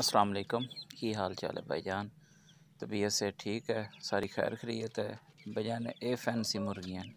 अस्सलाम वालेकुम की हाल चाल है भाईजान तबीयत से ठीक है सारी खैर खरीत है भाईजान ये फैंसी मुर्गियाँ